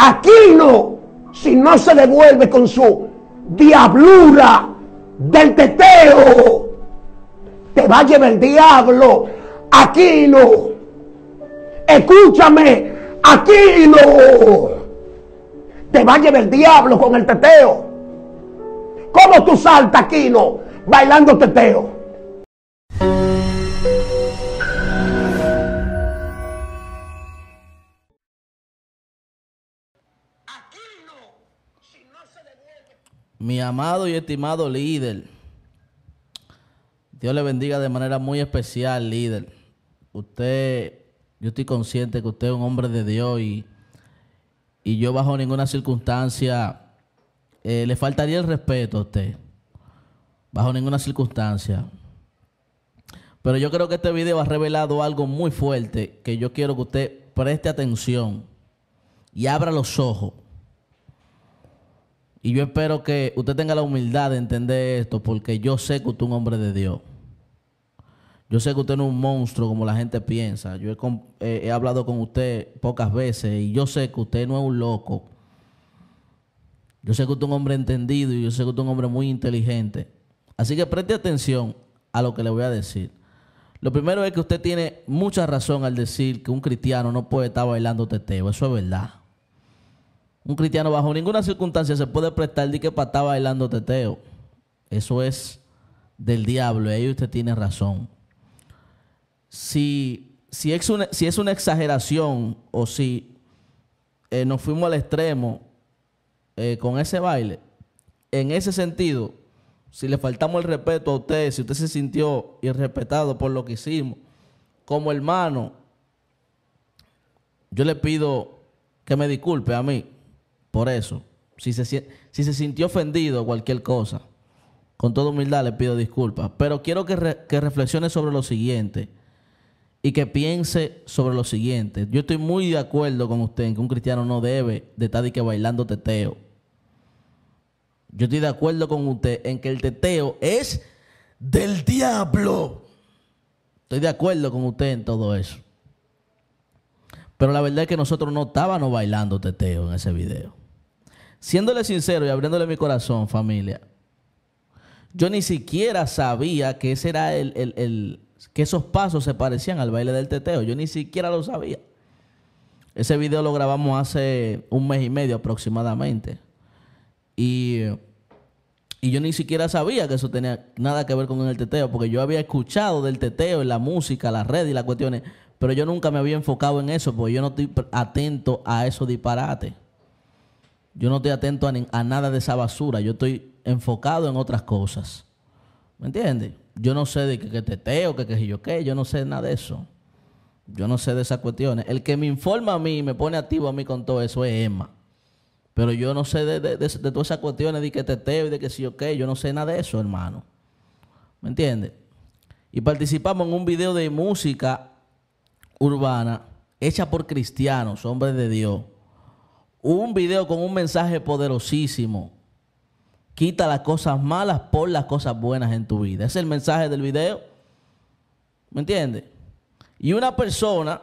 Aquino, si no se devuelve con su diablura del teteo, te va a llevar el diablo. Aquino, escúchame, Aquino, te va a llevar el diablo con el teteo. ¿Cómo tú saltas, Aquino, bailando teteo? mi amado y estimado líder. Dios le bendiga de manera muy especial, líder. Usted, yo estoy consciente que usted es un hombre de Dios y, yo bajo ninguna circunstancia eh, le faltaría el respeto a usted. Bajo ninguna circunstancia. Pero yo creo que este video ha revelado algo muy fuerte que yo quiero que usted preste atención y abra los ojos. Y yo espero que usted tenga la humildad de entender esto, porque yo sé que usted es un hombre de Dios. Yo sé que usted no es un monstruo como la gente piensa. Yo eh, he, hablado con usted pocas veces y yo sé que usted no es un loco. Yo sé que usted es un hombre entendido y yo sé que usted es un hombre muy inteligente. Así que preste atención a lo que le voy a decir. Lo primero es que usted tiene mucha razón al decir que un cristiano no puede estar bailando teteo. Eso es verdad. Un cristiano bajo ninguna circunstancia se puede prestar de que para estar bailando teteo. Eso es del diablo. Y ahí usted tiene razón. Si, si, es, una, si es una exageración o si eh, nos fuimos al extremo eh, con ese baile, en ese sentido, si le faltamos el respeto a usted, si usted se sintió irrespetado por lo que hicimos, como hermano, yo le pido que me disculpe a mí por eso, si se, si se sintió ofendido cualquier cosa, con toda humildad le pido disculpas. Pero quiero que, que reflexione sobre lo siguiente y que piense sobre lo siguiente. Yo estoy muy de acuerdo con usted en que un cristiano no debe de estar que bailando teteo. Yo estoy de acuerdo con usted en que el teteo es del diablo. Estoy de acuerdo con usted en todo eso. Pero la verdad es que nosotros no estábamos bailando teteo en ese video. Siéndole sincero y abriéndole mi corazón, familia, yo ni siquiera sabía que ese era el, que esos pasos se parecían al baile del teteo. Yo ni siquiera lo sabía. Ese video lo grabamos hace un mes y medio aproximadamente. Y, y yo ni siquiera sabía que eso tenía nada que ver con el teteo, porque yo había escuchado del teteo en la música, la red y las cuestiones, pero yo nunca me había enfocado en eso, porque yo no estoy atento a esos disparates. Yo no estoy atento a, nada de esa basura. Yo estoy enfocado en otras cosas. ¿Me entiendes? Yo no sé de qué que teteo, que qué yo qué. Yo no sé nada de eso. Yo no sé de esas cuestiones. El que me informa a mí y me pone activo a mí con todo eso es Emma. Pero yo no sé de, todas esas cuestiones de que teteo y de que si yo qué. Yo no sé nada de eso, hermano. ¿Me entiendes? Y participamos en un video de música urbana hecha por cristianos, hombres de Dios un video con un mensaje poderosísimo. Quita las cosas malas por las cosas buenas en tu vida. Ese Es el mensaje del video. ¿Me entiendes? Y una persona,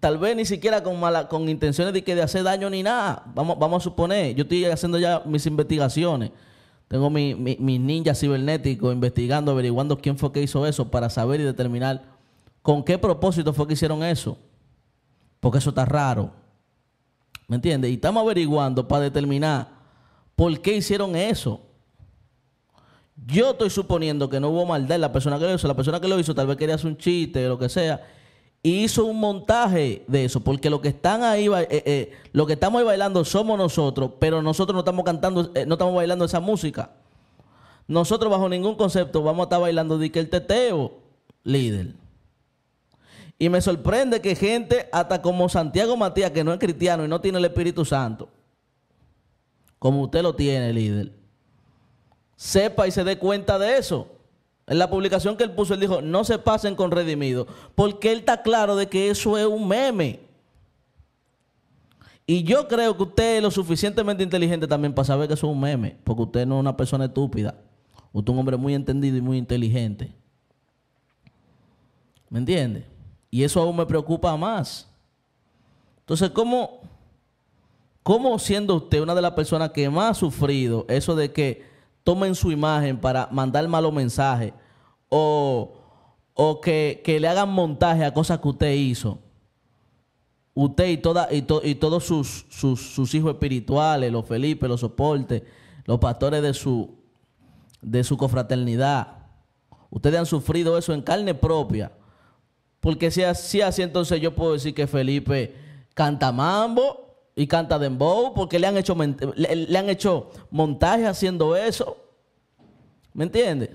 tal vez ni siquiera con, con intenciones de, que de hacer daño ni nada, vamos, vamos a suponer, yo estoy haciendo ya mis investigaciones. Tengo mis mi, ninjas cibernéticos investigando, averiguando quién fue que hizo eso para saber y determinar con qué propósito fue que hicieron eso. Porque eso está raro. ¿Me entiendes? Y estamos averiguando para determinar por qué hicieron eso. Yo estoy suponiendo que no hubo maldad en la persona que lo hizo. La persona que lo hizo tal vez quería hacer un chiste o lo que sea. Y hizo un montaje de eso. Porque lo que están ahí, eh, eh, lo que estamos ahí bailando somos nosotros, pero nosotros no estamos cantando, eh, no estamos bailando esa música. Nosotros bajo ningún concepto vamos a estar bailando de que el teteo, líder. Y me sorprende que gente, hasta como Santiago Matías, que no es cristiano y no tiene el Espíritu Santo, como usted lo tiene, líder, sepa y se dé cuenta de eso. En la publicación que él puso, él dijo, no se pasen con redimido, porque él está claro de que eso es un meme. Y yo creo que usted es lo suficientemente inteligente también para saber que eso es un meme, porque usted no es una persona estúpida. Usted es un hombre muy entendido y muy inteligente. ¿Me entiende? Y eso aún me preocupa más. Entonces, ¿cómo, ¿cómo siendo usted una de las personas que más ha sufrido eso de que tomen su imagen para mandar malos mensajes o, que, le hagan montaje a cosas que usted hizo? Usted y, toda, y, y todos sus, hijos espirituales, los Felipe, los soportes, los pastores de su, de su confraternidad, ustedes han sufrido eso en carne propia porque si así, entonces yo puedo decir que Felipe canta mambo y canta dembow porque le han hecho, le, han hecho montaje haciendo eso. ¿Me entiende?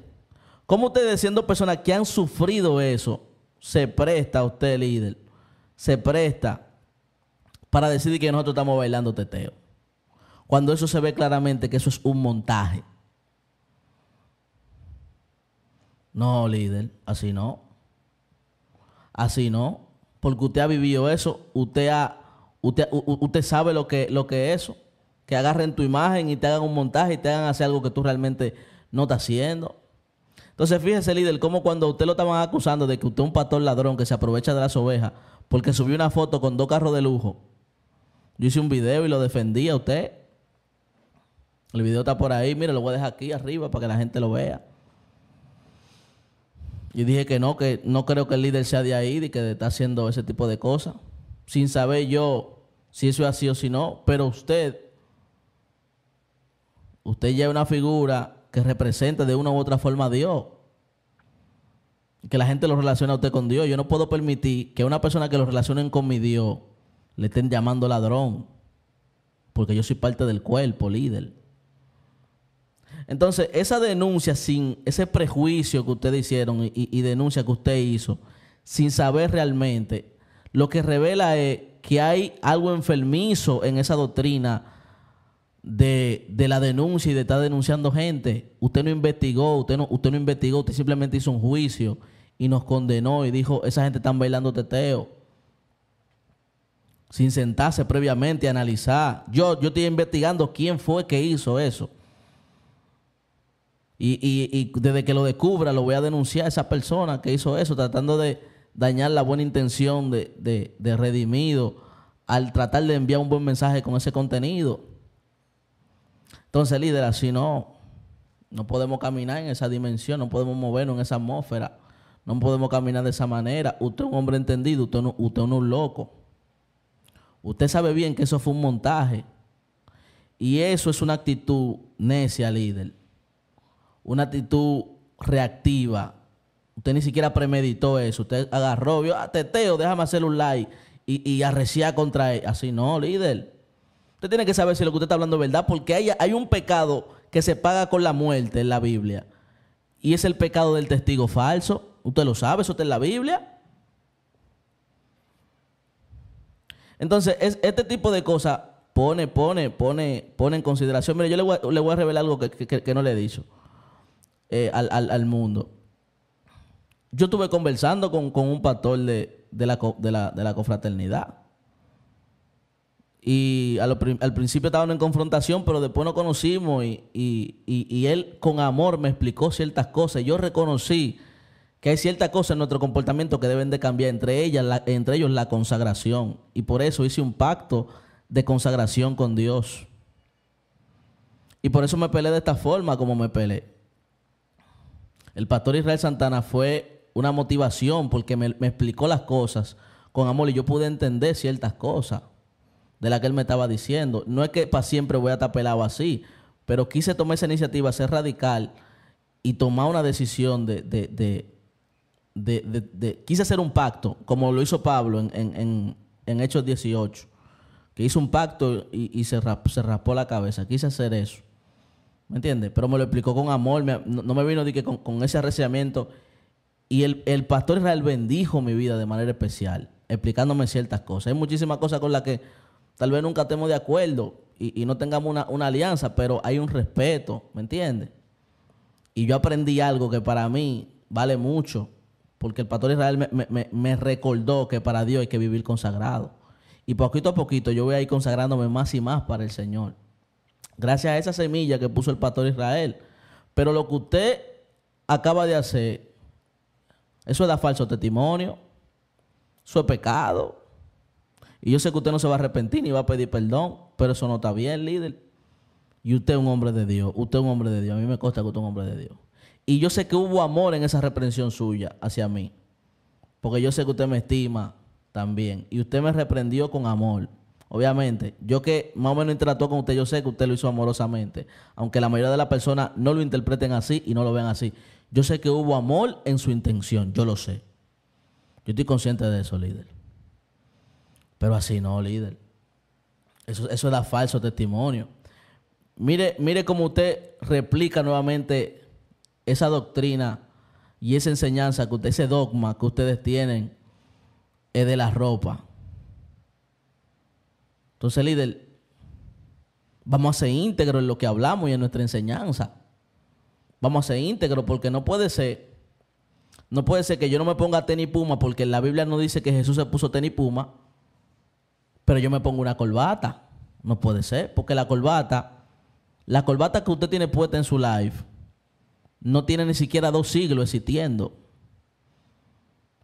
¿Cómo ustedes siendo personas que han sufrido eso, se presta a usted líder? Se presta para decir que nosotros estamos bailando teteo. Cuando eso se ve claramente que eso es un montaje. No, líder, así no así, ¿no? Porque usted ha vivido eso, usted usted, usted sabe lo que, lo que es eso, que agarren tu imagen y te hagan un montaje y te hagan hacer algo que tú realmente no estás haciendo. Entonces, fíjese, líder, como cuando usted lo estaban acusando de que usted es un pastor ladrón que se aprovecha de las ovejas porque subió una foto con dos carros de lujo. Yo hice un video y lo defendí a usted. El video está por ahí, mire, lo voy a dejar aquí arriba para que la gente lo vea y dije que no, que no creo que el líder sea de ahí y que está haciendo ese tipo de cosas, sin saber yo si eso es así o si no, pero usted, usted ya es una figura que representa de una u otra forma a Dios. Que la gente lo relaciona a usted con Dios. Yo no puedo permitir que una persona que lo relacionen con mi Dios le estén llamando ladrón, porque yo soy parte del cuerpo, líder. Entonces, esa denuncia sin ese prejuicio que ustedes hicieron y, denuncia que usted hizo, sin saber realmente, lo que revela es que hay algo enfermizo en esa doctrina de, la denuncia y de estar denunciando gente. Usted no investigó, usted no, usted no investigó, usted simplemente hizo un juicio y nos condenó y dijo, esa gente está bailando teteo. Sin sentarse previamente a analizar. Yo, yo estoy investigando quién fue que hizo eso. Y, desde que lo descubra, lo voy a denunciar a esa persona que hizo eso, tratando de dañar la buena intención de, redimido al tratar de enviar un buen mensaje con ese contenido. Entonces, líder, así no, no podemos caminar en esa dimensión, no podemos movernos en esa atmósfera, no podemos caminar de esa manera. Usted es un hombre entendido, usted usted es un loco. Usted sabe bien que eso fue un montaje. Y eso es una actitud necia, líder una actitud reactiva. Usted ni siquiera premeditó eso. Usted agarró, vio, ah, teteo, déjame hacer un like y, y arreciar contra él. Así no, líder. Usted tiene que saber si lo que usted está hablando es verdad, porque hay, hay un pecado que se paga con la muerte en la Biblia. Y es el pecado del testigo falso. Usted lo sabe, eso está en la Biblia. Entonces, este tipo de cosas pone, pone, pone, pone en consideración. Mire, yo le voy, a, revelar algo que no le he dicho. Eh, al, mundo. Yo estuve conversando con, un pastor de, la, de, la, de, cofraternidad. Y al, principio estaban en confrontación, pero después nos conocimos y, él con amor me explicó ciertas cosas. Yo reconocí que hay ciertas cosas en nuestro comportamiento que deben de cambiar, entre ellas, la, entre ellos la consagración. Y por eso hice un pacto de consagración con Dios. Y por eso me peleé de esta forma como me peleé. El pastor Israel Santana fue una motivación porque me, explicó las cosas con amor y yo pude entender ciertas cosas de las que él me estaba diciendo. No es que para siempre voy a estar pelado así, pero quise tomar esa iniciativa, ser radical y tomar una decisión de, de, de de, quise hacer un pacto, como lo hizo Pablo en, en, Hechos 18, que hizo un pacto y, se, se raspó la cabeza. Quise hacer eso. ¿me entiendes? Pero me lo explicó con amor, no, me vino de que con, ese arreciamiento. Y el, pastor Israel bendijo mi vida de manera especial, explicándome ciertas cosas. Hay muchísimas cosas con las que tal vez nunca estemos de acuerdo y, no tengamos una, alianza, pero hay un respeto, ¿me entiendes? Y yo aprendí algo que para mí vale mucho, porque el pastor Israel me, me recordó que para Dios hay que vivir consagrado. Y poquito a poquito yo voy a ir consagrándome más y más para el Señor gracias a esa semilla que puso el pastor Israel. Pero lo que usted acaba de hacer, eso es da falso testimonio, eso es pecado. Y yo sé que usted no se va a arrepentir ni va a pedir perdón, pero eso no está bien, líder. Y usted es un hombre de Dios, usted es un hombre de Dios, a mí me consta que usted es un hombre de Dios. Y yo sé que hubo amor en esa reprensión suya hacia mí, porque yo sé que usted me estima también, y usted me reprendió con amor. Obviamente, yo que más o menos interactúo con usted, yo sé que usted lo hizo amorosamente, aunque la mayoría de las personas no lo interpreten así y no lo vean así. Yo sé que hubo amor en su intención, yo lo sé. Yo estoy consciente de eso, líder. Pero así no, líder. Eso, eso da falso testimonio. Mire, mire cómo usted replica nuevamente esa doctrina y esa enseñanza que ese dogma que ustedes tienen es de la ropa. Entonces, líder, vamos a ser íntegros en lo que hablamos y en nuestra enseñanza. Vamos a ser íntegros porque no puede ser, no puede ser que yo no me ponga tenis puma porque la Biblia no dice que Jesús se puso tenis puma, pero yo me pongo una corbata. No puede ser, porque la corbata, la corbata que usted tiene puesta en su life no tiene ni siquiera dos siglos existiendo.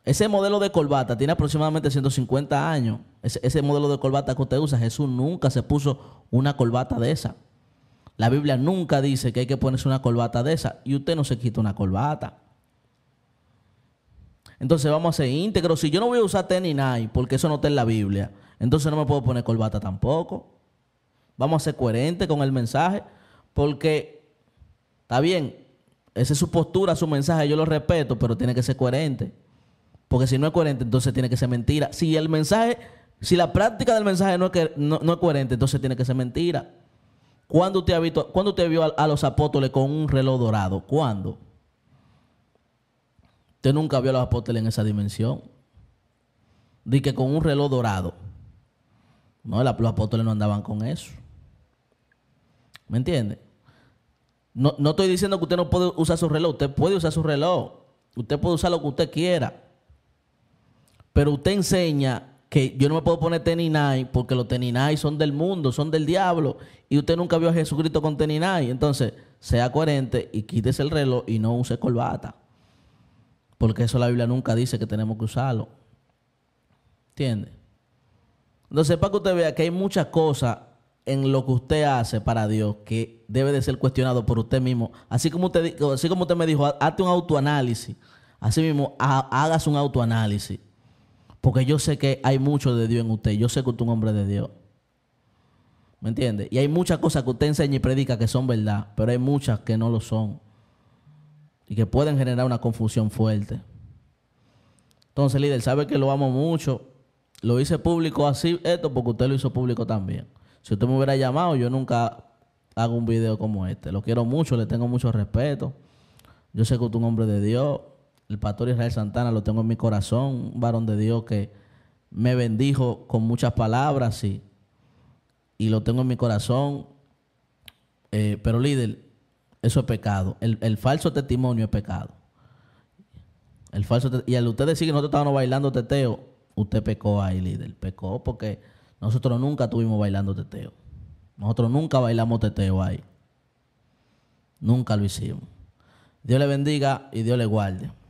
Ese modelo de corbata tiene aproximadamente 150 años. Ese, modelo de corbata que usted usa, Jesús nunca se puso una corbata de esa. La Biblia nunca dice que hay que ponerse una corbata de esa y usted no se quita una corbata. Entonces vamos a ser íntegros. Si yo no voy a usar tenis porque eso no está en la Biblia, entonces no me puedo poner corbata tampoco. Vamos a ser coherentes con el mensaje porque está bien, esa es su postura, su mensaje, yo lo respeto, pero tiene que ser coherente. Porque si no es coherente, entonces tiene que ser mentira. Si el mensaje, si la práctica del mensaje no es, que, no, coherente, entonces tiene que ser mentira. ¿Cuándo usted, ha visto, ¿cuándo usted vio a, los apóstoles con un reloj dorado? ¿Cuándo? Usted nunca vio a los apóstoles en esa dimensión. Dice que con un reloj dorado. No, los apóstoles no andaban con eso. ¿Me entiende? No, no estoy diciendo que usted no puede usar su reloj. Usted puede usar su reloj. Usted puede usar lo que usted quiera. Pero usted enseña que yo no me puedo poner Teninay porque los teninai son del mundo, son del diablo. Y usted nunca vio a Jesucristo con Teninay. Entonces, sea coherente y quítese el reloj y no use corbata. Porque eso la Biblia nunca dice que tenemos que usarlo. ¿Entiende? Entonces, para que usted vea que hay muchas cosas en lo que usted hace para Dios que debe de ser cuestionado por usted mismo. Así como usted, así como usted me dijo, hazte un autoanálisis. Así mismo, hagas un autoanálisis porque yo sé que hay mucho de Dios en usted. Yo sé que usted es un hombre de Dios. ¿Me entiende? Y hay muchas cosas que usted enseña y predica que son verdad, pero hay muchas que no lo son. Y que pueden generar una confusión fuerte. Entonces, líder, sabe que lo amo mucho. Lo hice público así, esto, porque usted lo hizo público también. Si usted me hubiera llamado, yo nunca hago un video como este. Lo quiero mucho, le tengo mucho respeto. Yo sé que usted es un hombre de Dios el pastor Israel Santana, lo tengo en mi corazón, un varón de Dios que me bendijo con muchas palabras y, y lo tengo en mi corazón. Eh, pero líder, eso es pecado. El, falso testimonio es pecado. El falso y al usted decir que nosotros estábamos bailando teteo, usted pecó ahí, líder. Pecó porque nosotros nunca estuvimos bailando teteo. Nosotros nunca bailamos teteo ahí. Nunca lo hicimos. Dios le bendiga y Dios le guarde.